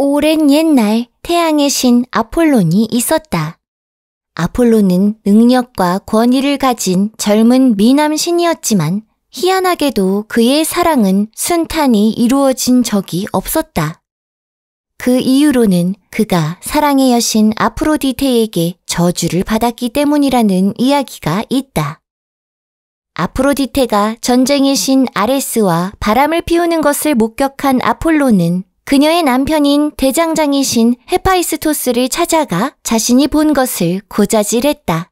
오랜 옛날 태양의 신 아폴론이 있었다. 아폴론은 능력과 권위를 가진 젊은 미남 신이었지만 희한하게도 그의 사랑은 순탄히 이루어진 적이 없었다. 그 이유로는 그가 사랑의 여신 아프로디테에게 저주를 받았기 때문이라는 이야기가 있다. 아프로디테가 전쟁의 신 아레스와 바람을 피우는 것을 목격한 아폴로는 그녀의 남편인 대장장이신 헤파이스토스를 찾아가 자신이 본 것을 고자질했다.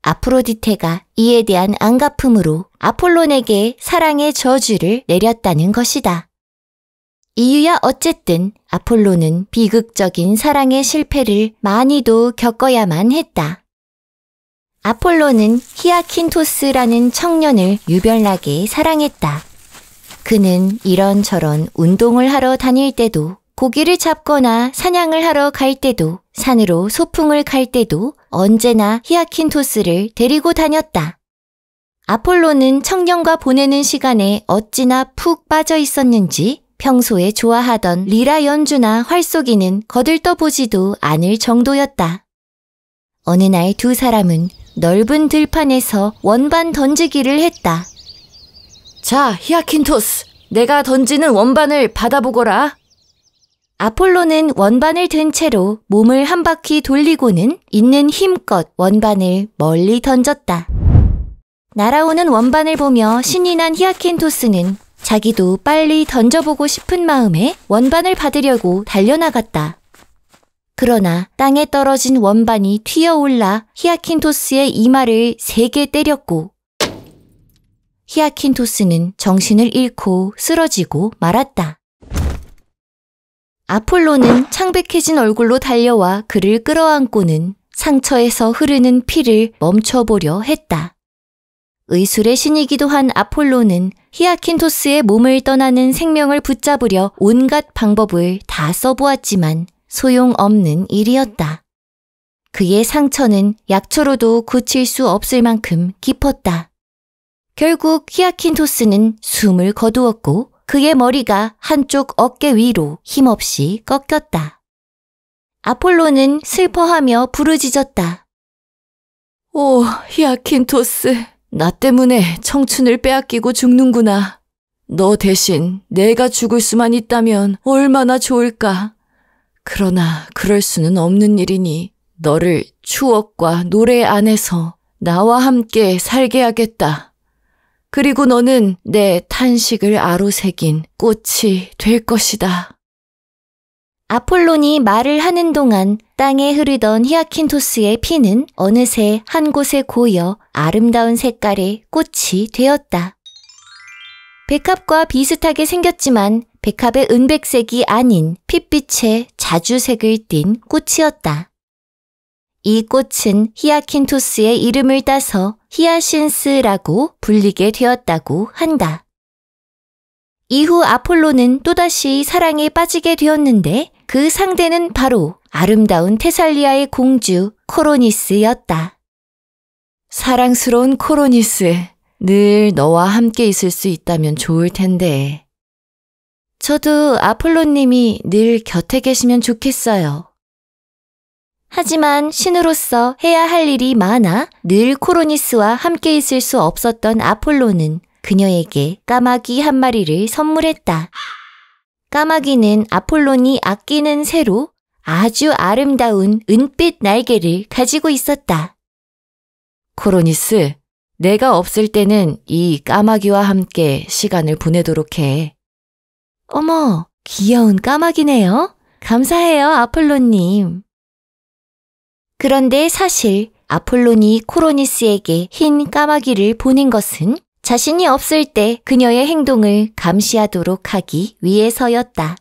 아프로디테가 이에 대한 안가품으로 아폴론에게 사랑의 저주를 내렸다는 것이다. 이유야 어쨌든 아폴론은 비극적인 사랑의 실패를 많이도 겪어야만 했다. 아폴론은 히아킨토스라는 청년을 유별나게 사랑했다. 그는 이런저런 운동을 하러 다닐 때도 고기를 잡거나 사냥을 하러 갈 때도 산으로 소풍을 갈 때도 언제나 히아킨토스를 데리고 다녔다. 아폴로는 청년과 보내는 시간에 어찌나 푹 빠져 있었는지 평소에 좋아하던 리라 연주나 활쏘기는 거들떠보지도 않을 정도였다. 어느 날 두 사람은 넓은 들판에서 원반 던지기를 했다. 자, 히아킨토스. 내가 던지는 원반을 받아보거라. 아폴로는 원반을 든 채로 몸을 한 바퀴 돌리고는 있는 힘껏 원반을 멀리 던졌다. 날아오는 원반을 보며 신이 난 히아킨토스는 자기도 빨리 던져보고 싶은 마음에 원반을 받으려고 달려나갔다. 그러나 땅에 떨어진 원반이 튀어올라 히아킨토스의 이마를 세게 때렸고 히아킨토스는 정신을 잃고 쓰러지고 말았다. 아폴로는 창백해진 얼굴로 달려와 그를 끌어안고는 상처에서 흐르는 피를 멈춰보려 했다. 의술의 신이기도 한 아폴로는 히아킨토스의 몸을 떠나는 생명을 붙잡으려 온갖 방법을 다 써보았지만 소용없는 일이었다. 그의 상처는 약초로도 굳힐 수 없을 만큼 깊었다. 결국 히아킨토스는 숨을 거두었고 그의 머리가 한쪽 어깨 위로 힘없이 꺾였다. 아폴로는 슬퍼하며 부르짖었다. 오, 히아킨토스, 나 때문에 청춘을 빼앗기고 죽는구나. 너 대신 내가 죽을 수만 있다면 얼마나 좋을까. 그러나 그럴 수는 없는 일이니 너를 추억과 노래 안에서 나와 함께 살게 하겠다. 그리고 너는 내 탄식을 아로새긴 꽃이 될 것이다. 아폴론이 말을 하는 동안 땅에 흐르던 히아킨토스의 피는 어느새 한 곳에 고여 아름다운 색깔의 꽃이 되었다. 백합과 비슷하게 생겼지만 백합의 은백색이 아닌 핏빛의 자주색을 띤 꽃이었다. 이 꽃은 히아킨토스의 이름을 따서 히아신스라고 불리게 되었다고 한다. 이후 아폴로는 또다시 사랑에 빠지게 되었는데 그 상대는 바로 아름다운 테살리아의 공주 코로니스였다. 사랑스러운 코로니스, 늘 너와 함께 있을 수 있다면 좋을 텐데. 저도 아폴로님이 늘 곁에 계시면 좋겠어요. 하지만 신으로서 해야 할 일이 많아 늘 코로니스와 함께 있을 수 없었던 아폴로는 그녀에게 까마귀 한 마리를 선물했다. 까마귀는 아폴론이 아끼는 새로 아주 아름다운 은빛 날개를 가지고 있었다. 코로니스, 내가 없을 때는 이 까마귀와 함께 시간을 보내도록 해. 어머, 귀여운 까마귀네요. 감사해요, 아폴론님 그런데 사실 아폴론이 코로니스에게 흰 까마귀를 보낸 것은 자신이 없을 때 그녀의 행동을 감시하도록 하기 위해서였다.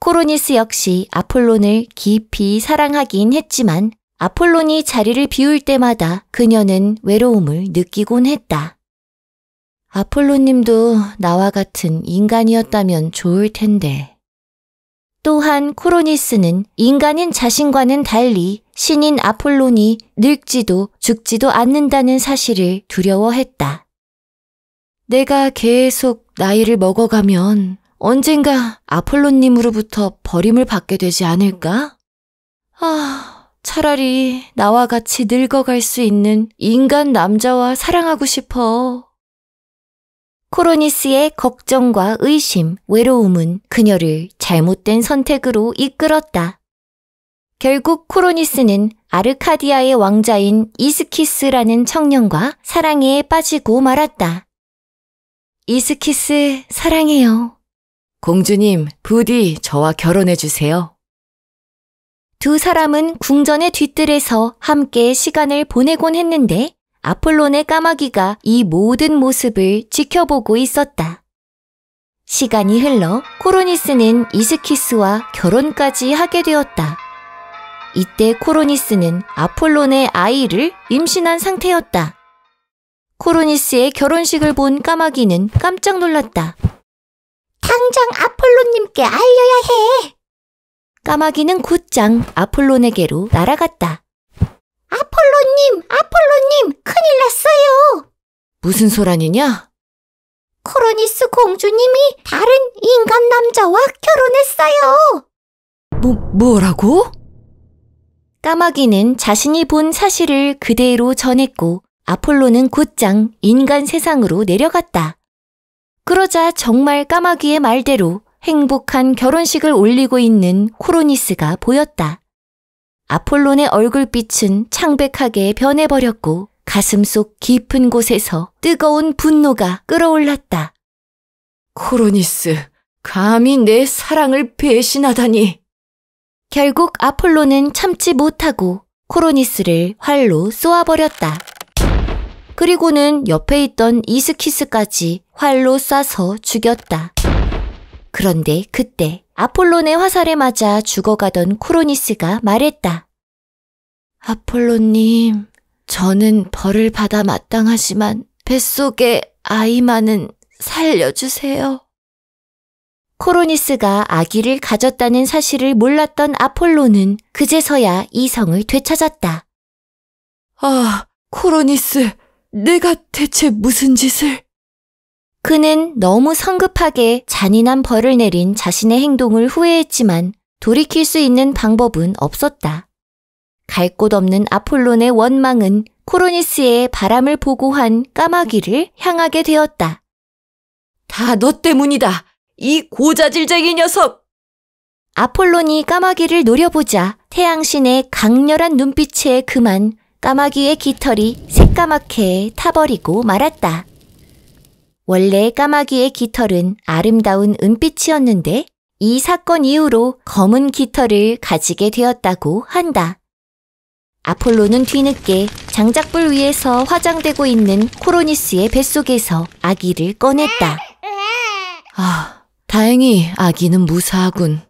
코로니스 역시 아폴론을 깊이 사랑하긴 했지만 아폴론이 자리를 비울 때마다 그녀는 외로움을 느끼곤 했다. 아폴론님도 나와 같은 인간이었다면 좋을 텐데. 또한 코로니스는 인간인 자신과는 달리 신인 아폴론이 늙지도 죽지도 않는다는 사실을 두려워했다. 내가 계속 나이를 먹어가면 언젠가 아폴론님으로부터 버림을 받게 되지 않을까? 아, 차라리 나와 같이 늙어갈 수 있는 인간 남자와 사랑하고 싶어. 코로니스의 걱정과 의심, 외로움은 그녀를 잘못된 선택으로 이끌었다. 결국 코로니스는 아르카디아의 왕자인 이스키스라는 청년과 사랑에 빠지고 말았다. 이스키스, 사랑해요. 공주님, 부디 저와 결혼해주세요. 두 사람은 궁전의 뒤뜰에서 함께 시간을 보내곤 했는데 아폴론의 까마귀가 이 모든 모습을 지켜보고 있었다. 시간이 흘러 코로니스는 이스키스와 결혼까지 하게 되었다. 이때 코로니스는 아폴론의 아이를 임신한 상태였다. 코로니스의 결혼식을 본 까마귀는 깜짝 놀랐다. 당장 아폴론님께 알려야 해. 까마귀는 곧장 아폴론에게로 날아갔다. 아폴론님아폴론님큰 무슨 소란이냐? 코로니스 공주님이 다른 인간 남자와 결혼했어요. 뭐, 뭐라고? 까마귀는 자신이 본 사실을 그대로 전했고 아폴로는 곧장 인간 세상으로 내려갔다. 그러자 정말 까마귀의 말대로 행복한 결혼식을 올리고 있는 코로니스가 보였다. 아폴론의 얼굴빛은 창백하게 변해버렸고 가슴 속 깊은 곳에서 뜨거운 분노가 끌어올랐다. 코로니스, 감히 내 사랑을 배신하다니. 결국 아폴로는 참지 못하고 코로니스를 활로 쏘아버렸다. 그리고는 옆에 있던 이스키스까지 활로 쏴서 죽였다. 그런데 그때 아폴론의 화살에 맞아 죽어가던 코로니스가 말했다. 아폴로님, 저는 벌을 받아 마땅하지만 뱃속에 아이만은 살려주세요. 코로니스가 아기를 가졌다는 사실을 몰랐던 아폴로는 그제서야 이성을 되찾았다. 아, 코로니스, 내가 대체 무슨 짓을? 그는 너무 성급하게 잔인한 벌을 내린 자신의 행동을 후회했지만 돌이킬 수 있는 방법은 없었다. 갈곳 없는 아폴론의 원망은 코로니스의 바람을 보고한 까마귀를 향하게 되었다. 다 너 때문이다. 이 고자질쟁이 녀석! 아폴론이 까마귀를 노려보자 태양신의 강렬한 눈빛에 그만 까마귀의 깃털이 새까맣게 타버리고 말았다. 원래 까마귀의 깃털은 아름다운 은빛이었는데 이 사건 이후로 검은 깃털을 가지게 되었다고 한다. 아폴로는 뒤늦게 장작불 위에서 화장되고 있는 코로니스의 뱃속에서 아기를 꺼냈다. 아, 다행히 아기는 무사하군.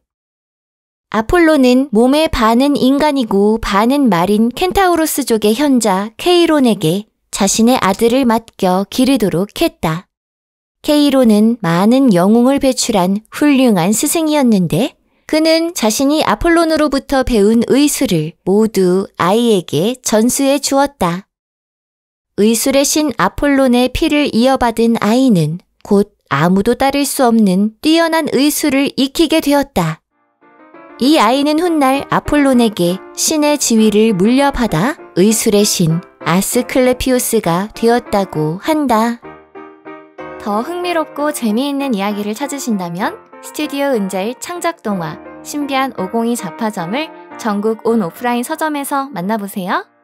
아폴로는 몸의 반은 인간이고 반은 말인 켄타우로스족의 현자 케이론에게 자신의 아들을 맡겨 기르도록 했다. 케이론은 많은 영웅을 배출한 훌륭한 스승이었는데 그는 자신이 아폴론으로부터 배운 의술을 모두 아이에게 전수해 주었다. 의술의 신 아폴론의 피를 이어받은 아이는 곧 아무도 따를 수 없는 뛰어난 의술을 익히게 되었다. 이 아이는 훗날 아폴론에게 신의 지위를 물려받아 의술의 신 아스클레피오스가 되었다고 한다. 더 흥미롭고 재미있는 이야기를 찾으신다면 스튜디오 은자일 창작 동화 신비한 502잡파점을 전국 온 오프라인 서점에서 만나보세요.